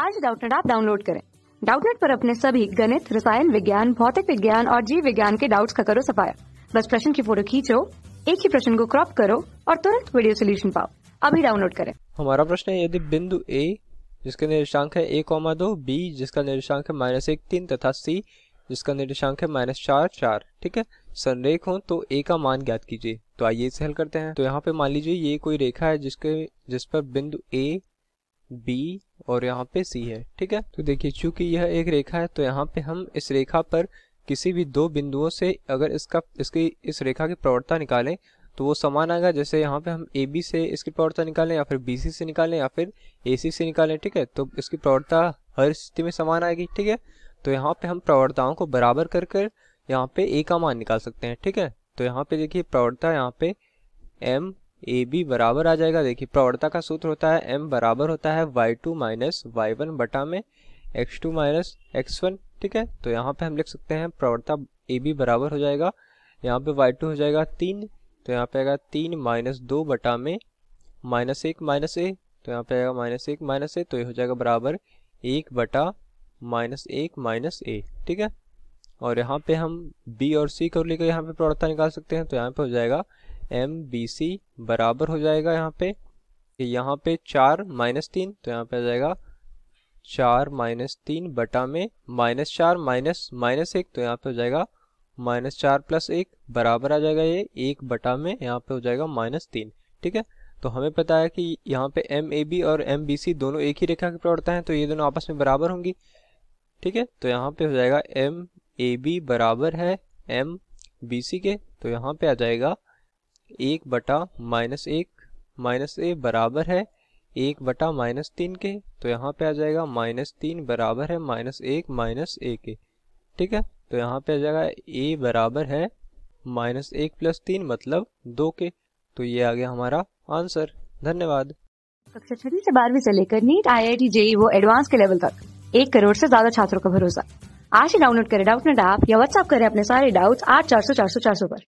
आज डाउटनेट आप डाउनलोड करें डाउटनेट पर अपने सभी गणित रसायन विज्ञान भौतिक विज्ञान और जीव विज्ञान के डाउट्स का करो सफाया बस प्रश्न की फोटो खींचो एक ही प्रश्न को क्रॉप करो और तुरंत वीडियो सोल्यूशन पाओ अभी डाउनलोड करें हमारा प्रश्न है यदि बिंदु ए जिसका निर्देशांक है ए कोमा दो बी जिसका निर्देशांक है माइनस एक तीन तथा सी जिसका निर्देशांक है माइनस चार चार ठीक है संरेख हो तो ए का मान ज्ञात कीजिए तो आइए इसे हल करते हैं तो यहाँ पे मान लीजिए ये कोई रेखा है जिसके जिस पर बिंदु ए बी और यहाँ पे सी है ठीक है तो देखिए चूंकि यह एक रेखा है तो यहाँ पे हम इस रेखा पर किसी भी दो बिंदुओं से अगर इसका इसकी इस रेखा की प्रवणता निकालें तो वो समान आएगा जैसे यहाँ पे हम ए बी से इसकी प्रवणता निकालें या फिर बी सी से निकालें या फिर ए सी से निकालें ठीक है तो इसकी प्रवणता हर स्थिति में समान आएगी ठीक है तो यहाँ पे हम प्रवणताओं को बराबर कर कर यहाँ पे ए का मान निकाल सकते हैं ठीक है तो यहाँ पे देखिए प्रवणता यहाँ पे एम ए बी बराबर आ जाएगा देखिए प्रवणता का सूत्र होता है एम बराबर होता है Y two minus Y one बटा में X two minus X one ठीक है तो यहाँ पे हम लिख सकते हैं प्रवणता ए बी बराबर हो जाएगा यहाँ पे वाई टू हो जाएगा तीन तो यहाँ पे आएगा तीन माइनस दो बटा में माइनस एक माइनस ए तो यहाँ पे आएगा माइनस एक माइनस ए तो ये हो जाएगा बराबर एक बटा माइनस एक माइनस ए ठीक है और यहाँ पे हम बी और सी को लेकर यहाँ पे प्रवणता निकाल सकते हैं तो यहाँ पे हो जाएगा एम बी सी बराबर हो जाएगा यहाँ पे यहाँ पे चार माइनस तीन तो यहाँ पे आ जाएगा चार माइनस तीन बटा में माइनस चार माइनस माइनस एक तो यहाँ पे हो जाएगा माइनस चार प्लस एक बराबर आ जाएगा ये एक बटा में यहाँ पे हो जाएगा माइनस तीन ठीक है तो हमें पता है कि यहाँ पे एम ए बी और एम बी सी दोनों एक ही रेखा के पड़ता हैं तो ये दोनों आपस में बराबर होंगी ठीक है तो यहाँ पे हो जाएगा एम ए बी बराबर है एम बी सी के तो यहाँ पे आ जाएगा एक बटा माइनस एक माइनस ए बराबर है एक बटा माइनस तीन के तो यहाँ पे आ जाएगा माइनस तीन बराबर है माइनस एक माइनस ए के ठीक है तो यहाँ पे आ जाएगा ए बराबर है माइनस एक प्लस तीन मतलब दो के तो ये आ गया हमारा आंसर धन्यवाद कक्षा छठी से बारहवीं से लेकर नीट आई आई टी जेई वो एडवांस के लेवल तक एक करोड़ से ज्यादा छात्रों का भरोसा आज ही डाउनलोड करें डाउट नेट ऐप या व्हाट्सअप करें अपने सारे डाउट्स आठ चार सौ चार सौ चार सौ पर